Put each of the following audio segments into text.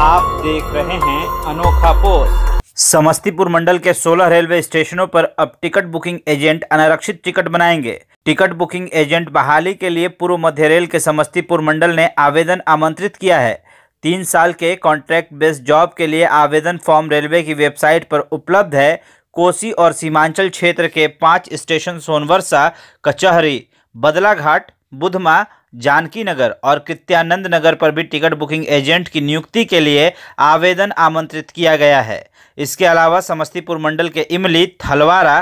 आप देख रहे हैं अनोखा पोस्ट समस्तीपुर मंडल के 16 रेलवे स्टेशनों पर अब टिकट बुकिंग एजेंट अनारक्षित टिकट बनाएंगे टिकट बुकिंग एजेंट बहाली के लिए पूर्व मध्य रेल के समस्तीपुर मंडल ने आवेदन आमंत्रित किया है तीन साल के कॉन्ट्रैक्ट बेस्ड जॉब के लिए आवेदन फॉर्म रेलवे की वेबसाइट पर उपलब्ध है कोसी और सीमांचल क्षेत्र के पाँच स्टेशन सोनवर्षा कचहरी बदलाघाट बुधमा जानकी नगर और कृत्यानंद नगर पर भी टिकट बुकिंग एजेंट की नियुक्ति के लिए आवेदन आमंत्रित किया गया है इसके अलावा समस्तीपुर मंडल के इमली थलवारा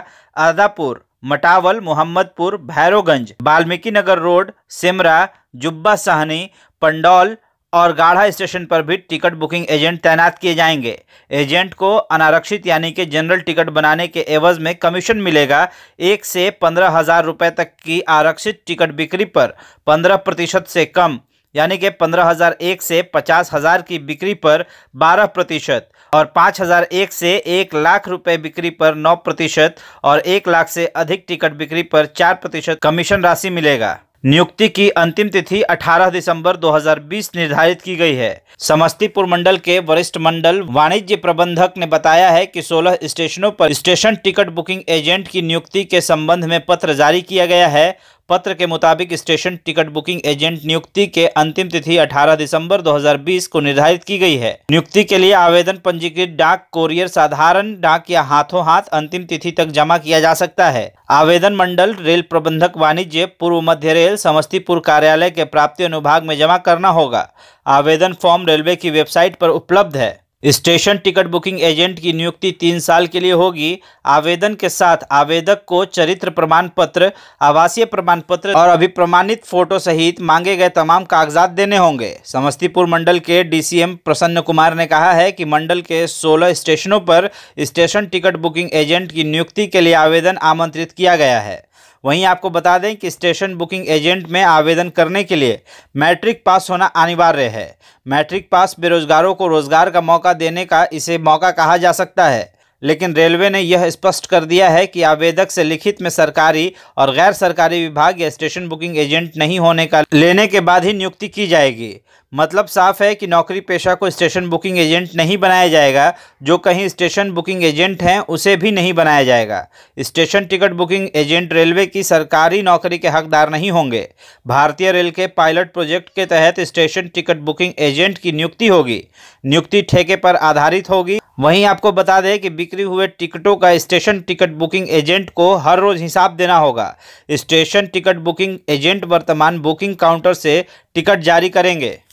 अदापुर मटावल मोहम्मदपुर भैरोगंज वाल्मीकि नगर रोड सिमरा जुब्बा सहनी पंडौल और गाढ़ा स्टेशन पर भी टिकट बुकिंग एजेंट तैनात किए जाएंगे एजेंट को अनारक्षित यानी कि जनरल टिकट बनाने के एवज में कमीशन मिलेगा एक से पंद्रह हज़ार रुपये तक की आरक्षित टिकट बिक्री पर पंद्रह प्रतिशत से कम यानी कि पंद्रह हज़ार एक से पचास हज़ार की बिक्री पर बारह प्रतिशत और पाँच हज़ार एक से एक लाख रुपए बिक्री पर नौ प्रतिशत और एक लाख से अधिक टिकट बिक्री पर चार प्रतिशत कमीशन राशि मिलेगा नियुक्ति की अंतिम तिथि 18 दिसंबर 2020 निर्धारित की गई है समस्तीपुर मंडल के वरिष्ठ मंडल वाणिज्य प्रबंधक ने बताया है कि 16 स्टेशनों पर स्टेशन टिकट बुकिंग एजेंट की नियुक्ति के संबंध में पत्र जारी किया गया है पत्र के मुताबिक स्टेशन टिकट बुकिंग एजेंट नियुक्ति के अंतिम तिथि 18 दिसंबर 2020 को निर्धारित की गई है नियुक्ति के लिए आवेदन पंजीकृत डाक कोरियर साधारण डाक या हाथों हाथ अंतिम तिथि तक जमा किया जा सकता है आवेदन मंडल रेल प्रबंधक वाणिज्य पूर्व मध्य रेल समस्तीपुर कार्यालय के प्राप्ति अनुभाग में जमा करना होगा आवेदन फॉर्म रेलवे की वेबसाइट पर उपलब्ध है स्टेशन टिकट बुकिंग एजेंट की नियुक्ति तीन साल के लिए होगी आवेदन के साथ आवेदक को चरित्र प्रमाण पत्र आवासीय प्रमाण पत्र और अभिप्रमाणित फोटो सहित मांगे गए तमाम कागजात देने होंगे समस्तीपुर मंडल के डीसीएम प्रसन्न कुमार ने कहा है कि मंडल के 16 स्टेशनों पर स्टेशन टिकट बुकिंग एजेंट की नियुक्ति के लिए आवेदन आमंत्रित किया गया है वहीं आपको बता दें कि स्टेशन बुकिंग एजेंट में आवेदन करने के लिए मैट्रिक पास होना अनिवार्य है मैट्रिक पास बेरोजगारों को रोजगार का मौका देने का इसे मौका कहा जा सकता है लेकिन रेलवे ने यह स्पष्ट कर दिया है कि आवेदक से लिखित में सरकारी और गैर सरकारी विभाग या स्टेशन बुकिंग एजेंट नहीं होने का लेने के बाद ही नियुक्ति की जाएगी मतलब साफ है कि नौकरी पेशा को स्टेशन बुकिंग एजेंट नहीं बनाया जाएगा जो कहीं स्टेशन बुकिंग एजेंट हैं उसे भी नहीं बनाया जाएगा station ticket booking agent railway की सरकारी नौकरी के हकदार नहीं होंगे भारतीय रेल के पायलट प्रोजेक्ट के तहत स्टेशन टिकट बुकिंग एजेंट की नियुक्ति होगी नियुक्ति ठेके पर आधारित होगी वहीं आपको बता दें कि बिक्री हुए टिकटों का स्टेशन टिकट बुकिंग एजेंट को हर रोज़ हिसाब देना होगा स्टेशन टिकट बुकिंग एजेंट वर्तमान बुकिंग काउंटर से टिकट जारी करेंगे